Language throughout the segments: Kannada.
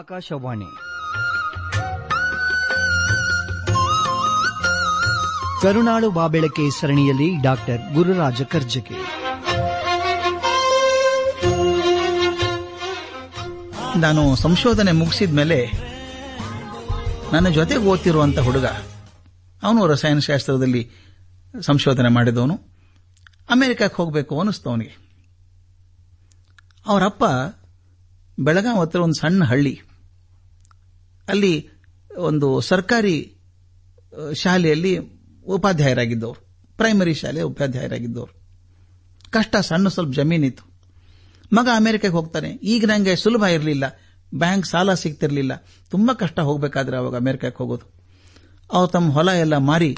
ಆಕಾಶವಾಣಿ ಕರುನಾಳು ಬಾಬೆಳಕೆ ಸರಣಿಯಲ್ಲಿ ಡಾಕ್ಟರ್ ಗುರುರಾಜ ಕರ್ಜಕಿ ನಾನು ಸಂಶೋಧನೆ ಮುಗಿಸಿದ ಮೇಲೆ ನನ್ನ ಜೊತೆಗೆ ಓದ್ತಿರುವಂತಹ ಹುಡುಗ ಅವನು ರಸಾಯನಶಾಸ್ತ್ರದಲ್ಲಿ ಸಂಶೋಧನೆ ಮಾಡಿದವನು ಅಮೆರಿಕಕ್ಕೆ ಹೋಗಬೇಕು ಅನ್ನಿಸ್ತು ಅವನಿಗೆ ಅವರಪ್ಪ ಬೆಳಗಾಂ ಹತ್ರ ಒಂದು ಸಣ್ಣ ಹಳ್ಳಿ ಅಲ್ಲಿ ಒಂದು ಸರ್ಕಾರಿ ಶಾಲೆಯಲ್ಲಿ ಉಪಾಧ್ಯಾಯರಾಗಿದ್ದವರು ಪ್ರೈಮರಿ ಶಾಲೆ ಉಪಾಧ್ಯಾಯರಾಗಿದ್ದವರು ಕಷ್ಟ ಸಣ್ಣ ಸ್ವಲ್ಪ ಜಮೀನಿತ್ತು ಮಗ ಅಮೆರಿಕಕ್ಕೆ ಹೋಗ್ತಾನೆ ಈಗ ನನಗೆ ಸುಲಭ ಇರಲಿಲ್ಲ ಬ್ಯಾಂಕ್ ಸಾಲ ಸಿಗ್ತಿರಲಿಲ್ಲ ತುಂಬಾ ಕಷ್ಟ ಹೋಗಬೇಕಾದ್ರೆ ಅವಾಗ ಅಮೆರಿಕಕ್ಕೆ ಹೋಗೋದು ಅವ್ರು ತಮ್ಮ ಹೊಲ ಎಲ್ಲ ಮಾರಿ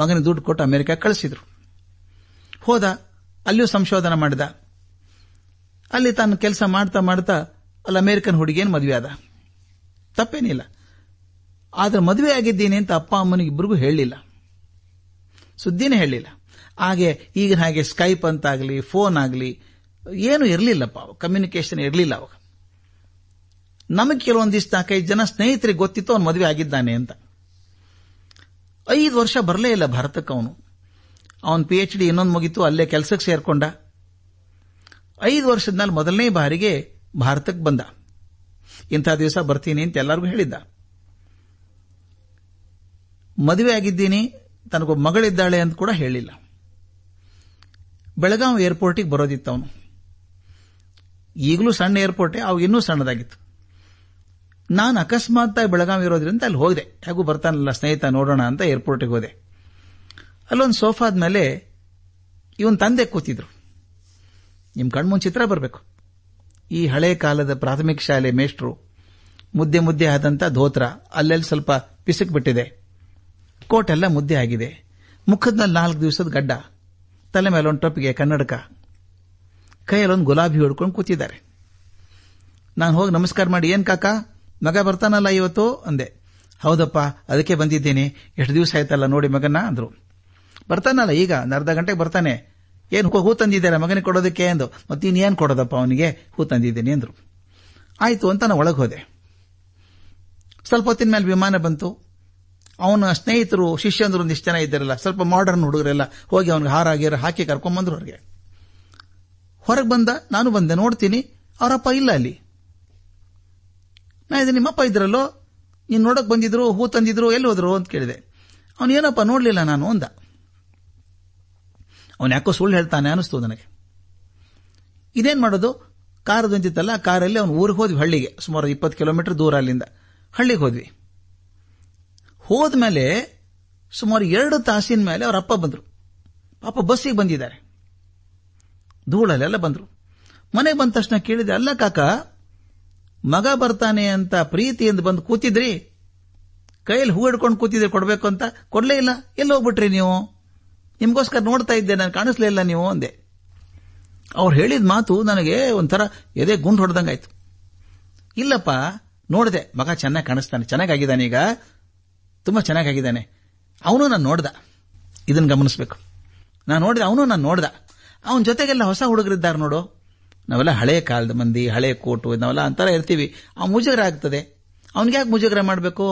ಮಗನ ದುಡ್ಡು ಕೊಟ್ಟು ಅಮೆರಿಕ ಕಳಿಸಿದ್ರು ಹೋದ ಅಲ್ಲಿಯೂ ಸಂಶೋಧನೆ ಮಾಡಿದ ಅಲ್ಲಿ ತಾನು ಕೆಲಸ ಮಾಡ್ತಾ ಮಾಡ್ತಾ ಅಲ್ಲಿ ಅಮೆರಿಕನ್ ಹುಡುಗಿಯನ್ನು ಮದುವೆ ಆದ ತಪ್ಪೇನಿಲ್ಲ ಆದರೆ ಮದುವೆ ಆಗಿದ್ದೀನಿ ಅಂತ ಅಪ್ಪ ಅಮ್ಮನಿಗೆ ಇಬ್ಬರಿಗೂ ಹೇಳಲಿಲ್ಲ ಸುದ್ದಿನೇ ಹೇಳಲಿಲ್ಲ ಹಾಗೆ ಈಗಿನ ಹಾಗೆ ಸ್ಕೈಪ್ ಅಂತಾಗಲಿ ಫೋನ್ ಆಗಲಿ ಏನು ಇರಲಿಲ್ಲಪ್ಪ ಕಮ್ಯುನಿಕೇಶನ್ ಇರಲಿಲ್ಲ ಅವಾಗ ನಮಗೆ ಕೆಲವೊಂದಿಷ್ಟು ನಾಲ್ಕೈದು ಜನ ಸ್ನೇಹಿತರಿಗೆ ಗೊತ್ತಿತ್ತು ಅವನು ಮದುವೆ ಆಗಿದ್ದಾನೆ ಅಂತ ಐದು ವರ್ಷ ಬರಲೇ ಇಲ್ಲ ಭಾರತಕ್ಕೆ ಅವನು ಅವನ ಪಿ ಎಚ್ ಡಿ ಇನ್ನೊಂದು ಮುಗಿತು ಅಲ್ಲೇ ಕೆಲಸಕ್ಕೆ ಸೇರ್ಕೊಂಡ ಐದು ವರ್ಷದ ಮೇಲೆ ಮೊದಲನೇ ಬಾರಿಗೆ ಭಾರತಕ್ಕೆ ಬಂದ ಇಂಥ ದಿವಸ ಬರ್ತೀನಿ ಅಂತ ಎಲ್ಲರಿಗೂ ಹೇಳಿದ್ದ ಮದುವೆ ಆಗಿದ್ದೀನಿ ತನಗೊಬ್ಬ ಮಗಳಿದ್ದಾಳೆ ಅಂತ ಕೂಡ ಹೇಳಿಲ್ಲ ಬೆಳಗಾವಿ ಏರ್ಪೋರ್ಟಿಗೆ ಬರೋದಿತ್ತು ಅವನು ಈಗಲೂ ಸಣ್ಣ ಏರ್ಪೋರ್ಟೆ ಅವು ಇನ್ನೂ ಸಣ್ಣದಾಗಿತ್ತು ನಾನು ಅಕಸ್ಮಾತ್ ಬೆಳಗಾವಿ ಇರೋದ್ರಿಂದ ಅಲ್ಲಿ ಹೋದೆ ಹೇಗೂ ಬರ್ತಾನಲ್ಲ ಸ್ನೇಹಿತ ನೋಡೋಣ ಅಂತ ಏರ್ಪೋರ್ಟಿಗೆ ಹೋದೆ ಅಲ್ಲೊಂದು ಸೋಫಾದ ಮೇಲೆ ಇವನ್ ತಂದೆ ಕೂತಿದ್ರು ನಿಮ್ಮ ಕಣ್ಮುಂದು ಚಿತ್ರ ಬರಬೇಕು ಈ ಹಳೆ ಕಾಲದ ಪ್ರಾಥಮಿಕ ಶಾಲೆ ಮೇಷ್ಟ್ರು ಮುದ್ದೆ ಮುದ್ದೆ ಆದಂತ ಧೋತ್ರ ಅಲ್ಲೆಲ್ಲಿ ಸ್ವಲ್ಪ ಪಿಸುಕ್ ಬಿಟ್ಟಿದೆ ಕೋಟೆಲ್ಲ ಮುದ್ದೆ ಆಗಿದೆ ಮೇಲೆ ನಾಲ್ಕು ದಿವಸದ ಗಡ್ಡ ತಲೆ ಮೇಲೆ ಒಂದು ಟೊಪ್ಪಿಗೆ ಕನ್ನಡಕ ಕೈಯಲ್ಲೊಂದು ಗುಲಾಬಿ ಹೊಡ್ಕೊಂಡು ಕೂತಿದ್ದಾರೆ ನಾನು ಹೋಗಿ ನಮಸ್ಕಾರ ಮಾಡಿ ಏನ್ ಕಾಕ ಮಗ ಬರ್ತಾನಲ್ಲ ಇವತ್ತು ಅಂದೆ ಹೌದಪ್ಪ ಅದಕ್ಕೆ ಬಂದಿದ್ದೇನೆ ಎಷ್ಟು ದಿವಸ ಆಯ್ತಲ್ಲ ನೋಡಿ ಮಗನ ಅಂದ್ರು ಬರ್ತಾನಲ್ಲ ಈಗ ಅರ್ಧ ಗಂಟೆಗೆ ಬರ್ತಾನೆ ಏನು ಹೂ ತಂದಿದ್ದೀರಾ ಮಗನಿಗೆ ಕೊಡೋದಕ್ಕೆ ಎಂದು ಮತ್ತೆ ಇನ್ನೇನು ಕೊಡೋದಪ್ಪ ಅವನಿಗೆ ಹೂ ತಂದಿದ್ದೀನಿ ಅಂದರು ಆಯಿತು ಅಂತ ನಾನು ಒಳಗೆ ಹೋದೆ ಸ್ವಲ್ಪ ಹೊತ್ತಿನ ಮೇಲೆ ವಿಮಾನ ಬಂತು ಅವನ ಸ್ನೇಹಿತರು ಶಿಷ್ಯಂದರು ಒಂದಿಷ್ಟು ಜನ ಇದ್ದಾರಲ್ಲ ಸ್ವಲ್ಪ ಮಾಡರ್ನ್ ಹುಡುಗರೆಲ್ಲ ಹೋಗಿ ಅವ್ನಿಗೆ ಹಾರಾಗಿರ ಹಾಕಿ ಕರ್ಕೊಂಬಂದ್ರು ಅವ್ರಿಗೆ ಹೊರಗೆ ಬಂದ ನಾನು ಬಂದೆ ನೋಡ್ತೀನಿ ಅವರಪ್ಪ ಇಲ್ಲ ಅಲ್ಲಿ ನಾ ಇದು ನಿಮ್ಮಪ್ಪ ಇದ್ರಲ್ಲೋ ನೀನು ನೋಡಕ್ ಬಂದಿದ್ರು ಹೂ ತಂದಿದ್ರು ಎಲ್ಲಿ ಹೋದ್ರು ಅಂತ ಕೇಳಿದೆ ಅವನೇನಪ್ಪ ನೋಡಲಿಲ್ಲ ನಾನು ಅಂದ ಅವನು ಯಾಕೋ ಸುಳ್ಳು ಹೇಳ್ತಾನೆ ಅನಿಸ್ತು ನನಗೆ ಇದೇನ್ ಮಾಡೋದು ಕಾರ್ ಆ ಕಾರಲ್ಲಿ ಅವನು ಊರಿಗೆ ಹೋದ್ವಿ ಹಳ್ಳಿಗೆ ಸುಮಾರು ಇಪ್ಪತ್ತು ಕಿಲೋಮೀಟರ್ ದೂರ ಅಲ್ಲಿಂದ ಹಳ್ಳಿಗೆ ಹೋದ್ವಿ ಹೋದ್ಮೇಲೆ ಸುಮಾರು ಎರಡು ತಾಸಿನ ಮೇಲೆ ಅವರ ಅಪ್ಪ ಬಂದರು ಪಾಪ ಬಸ್ಸಿಗೆ ಬಂದಿದ್ದಾರೆ ಧೂಳಲ್ಲೆಲ್ಲ ಬಂದರು ಮನೆಗೆ ಬಂದ ತಕ್ಷಣ ಕೇಳಿದೆ ಅಲ್ಲ ಕಾಕ ಮಗ ಬರ್ತಾನೆ ಅಂತ ಪ್ರೀತಿಯಿಂದ ಬಂದು ಕೂತಿದ್ರಿ ಕೈಯಲ್ಲಿ ಹೂ ಹಿಡ್ಕೊಂಡು ಕೂತಿದ್ರಿ ಕೊಡಬೇಕು ಅಂತ ಕೊಡಲೇ ಇಲ್ಲ ಎಲ್ಲಿ ಹೋಗ್ಬಿಟ್ರಿ ನೀವು ನಿಮಗೋಸ್ಕರ ನೋಡ್ತಾ ಇದ್ದೆ ನಾನು ಕಾಣಿಸ್ಲೇ ಇಲ್ಲ ನೀವು ಅಂದೆ ಅವ್ರು ಹೇಳಿದ ಮಾತು ನನಗೆ ಒಂಥರ ಎದೆ ಗುಂಡು ಹೊಡೆದಂಗಾಯ್ತು ಇಲ್ಲಪ್ಪ ನೋಡಿದೆ ಮಗ ಚೆನ್ನಾಗಿ ಕಾಣಿಸ್ತಾನೆ ಚೆನ್ನಾಗಾಗಿದ್ದಾನೆ ಈಗ ತುಂಬ ಚೆನ್ನಾಗಾಗಿದ್ದಾನೆ ಅವನು ನಾನು ನೋಡ್ದ ಇದನ್ನು ಗಮನಿಸ್ಬೇಕು ನಾನು ನೋಡಿದೆ ಅವನು ನಾನು ನೋಡ್ದ ಅವನ ಜೊತೆಗೆಲ್ಲ ಹೊಸ ಹುಡುಗರಿದ್ದಾರೆ ನೋಡು ನಾವೆಲ್ಲ ಹಳೆಯ ಕಾಲದ ಮಂದಿ ಹಳೆಯ ಕೋಟು ನಾವೆಲ್ಲ ಅಂತರ ಇರ್ತೀವಿ ಅವ್ನು ಮುಜುಗರ ಆಗ್ತದೆ ಅವ್ನಿಗೆ ಯಾಕೆ ಮುಜುಗರ ಮಾಡಬೇಕು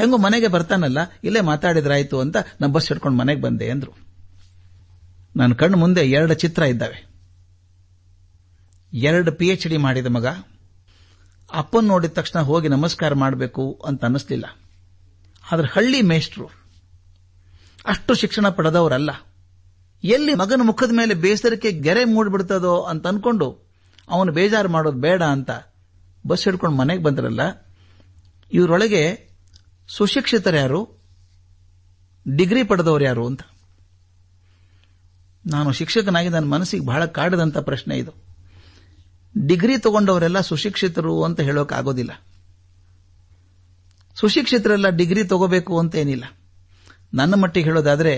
ಹೆಂಗೋ ಮನೆಗೆ ಬರ್ತಾನಲ್ಲ ಇಲ್ಲೇ ಮಾತಾಡಿದ್ರಾಯ್ತು ಅಂತ ನಾನು ಬಸ್ ಹಿಡ್ಕೊಂಡು ಮನೆಗೆ ಬಂದೆ ಅಂದರು ನನ್ನ ಕಣ್ಣು ಮುಂದೆ ಎರಡು ಚಿತ್ರ ಇದ್ದಾವೆ ಎರಡು ಪಿ ಎಚ್ ಡಿ ಮಾಡಿದ ಮಗ ಅಪ್ಪನ್ ನೋಡಿದ ತಕ್ಷಣ ಹೋಗಿ ನಮಸ್ಕಾರ ಮಾಡಬೇಕು ಅಂತ ಅನ್ನಿಸ್ಲಿಲ್ಲ ಆದರೆ ಹಳ್ಳಿ ಮೇಷ್ಟ್ರು ಅಷ್ಟು ಶಿಕ್ಷಣ ಪಡೆದವರಲ್ಲ ಎಲ್ಲಿ ಮಗನ ಮುಖದ ಮೇಲೆ ಬೇಸರಕ್ಕೆ ಗೆರೆ ಮೂಡ್ಬಿಡ್ತದೋ ಅಂತ ಅನ್ಕೊಂಡು ಅವನು ಬೇಜಾರು ಮಾಡೋದು ಬೇಡ ಅಂತ ಬಸ್ ಹಿಡ್ಕೊಂಡು ಮನೆಗೆ ಬಂದ್ರಲ್ಲ ಇವರೊಳಗೆ ಸುಶಿಕ್ಷಿತರು ಯಾರು ಡಿಗ್ರಿ ಪಡೆದವರು ಯಾರು ಅಂತ ನಾನು ಶಿಕ್ಷಕನಾಗಿ ನನ್ನ ಮನಸ್ಸಿಗೆ ಬಹಳ ಕಾಡದಂತ ಪ್ರಶ್ನೆ ಇದು ಡಿಗ್ರಿ ತಗೊಂಡವರೆಲ್ಲ ಸುಶಿಕ್ಷಿತರು ಅಂತ ಹೇಳೋಕ್ಕಾಗೋದಿಲ್ಲ ಸುಶಿಕ್ಷಿತರೆಲ್ಲ ಡಿಗ್ರಿ ತಗೋಬೇಕು ಅಂತ ಏನಿಲ್ಲ ನನ್ನ ಮಟ್ಟಿಗೆ ಹೇಳೋದಾದರೆ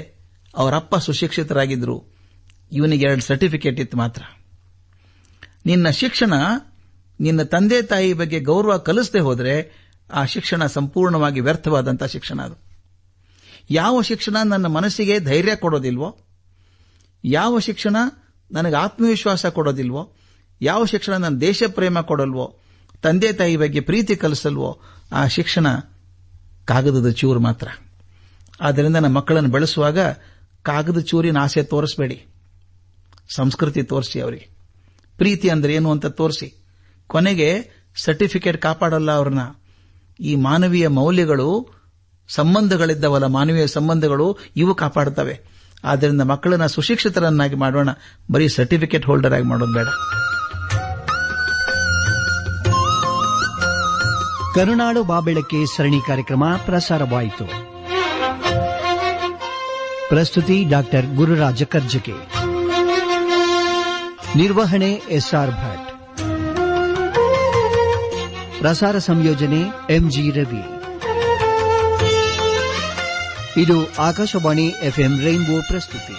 ಅವರಪ್ಪ ಸುಶಿಕ್ಷಿತರಾಗಿದ್ದರು ಇವನಿಗೆ ಎರಡು ಸರ್ಟಿಫಿಕೇಟ್ ಇತ್ತು ಮಾತ್ರ ನಿನ್ನ ಶಿಕ್ಷಣ ನಿನ್ನ ತಂದೆ ತಾಯಿ ಬಗ್ಗೆ ಗೌರವ ಕಲಿಸದೆ ಹೋದರೆ ಆ ಶಿಕ್ಷಣ ಸಂಪೂರ್ಣವಾಗಿ ವ್ಯರ್ಥವಾದಂಥ ಶಿಕ್ಷಣ ಅದು ಯಾವ ಶಿಕ್ಷಣ ನನ್ನ ಮನಸ್ಸಿಗೆ ಧೈರ್ಯ ಕೊಡೋದಿಲ್ವೋ ಯಾವ ಶಿಕ್ಷಣ ನನಗೆ ಆತ್ಮವಿಶ್ವಾಸ ಕೊಡೋದಿಲ್ವೋ ಯಾವ ಶಿಕ್ಷಣ ನನ್ನ ದೇಶ ಪ್ರೇಮ ಕೊಡಲ್ವೋ ತಂದೆ ತಾಯಿ ಬಗ್ಗೆ ಪ್ರೀತಿ ಕಲಿಸಲ್ವೋ ಆ ಶಿಕ್ಷಣ ಕಾಗದದ ಚೂರು ಮಾತ್ರ ಆದ್ದರಿಂದ ನಮ್ಮ ಮಕ್ಕಳನ್ನು ಬೆಳೆಸುವಾಗ ಕಾಗದ ಚೂರಿನ ಆಸೆ ತೋರಿಸಬೇಡಿ ಸಂಸ್ಕೃತಿ ತೋರಿಸಿ ಅವರಿಗೆ ಪ್ರೀತಿ ಅಂದ್ರೆ ಏನು ಅಂತ ತೋರಿಸಿ ಕೊನೆಗೆ ಸರ್ಟಿಫಿಕೇಟ್ ಕಾಪಾಡಲ್ಲ ಅವ್ರನ್ನ ಈ ಮಾನವೀಯ ಮೌಲ್ಯಗಳು ಸಂಬಂಧಗಳಿದ್ದವಲ್ಲ ಮಾನವೀಯ ಸಂಬಂಧಗಳು ಇವು ಕಾಪಾಡ್ತವೆ ಆದ್ದರಿಂದ ಮಕ್ಕಳನ್ನ ಸುಶಿಕ್ಷಿತರನ್ನಾಗಿ ಮಾಡೋಣ ಬರೀ ಸರ್ಟಿಫಿಕೇಟ್ ಹೋಲ್ಡರ್ ಆಗಿ ಮಾಡೋದು ಬೇಡ ಕರುನಾಡು ಬಾಬೆಳಕ್ಕೆ ಸರಣಿ ಕಾರ್ಯಕ್ರಮ ಪ್ರಸಾರವಾಯಿತು ಪ್ರಸ್ತುತಿ ಡಾಕ್ಟರ್ ಗುರುರಾಜ ಕರ್ಜಗೆ ನಿರ್ವಹಣೆ ಎಸ್ಆರ್ ಭಟ್ ಪ್ರಸಾರ ಸಂಯೋಜನೆ ಎಂಜಿ ರವಿ ಇದು ಆಕಾಶವಾಣಿ ಎಫ್ಎಂ ರೈನ್ಬೋ ಪ್ರಸ್ತುತಿ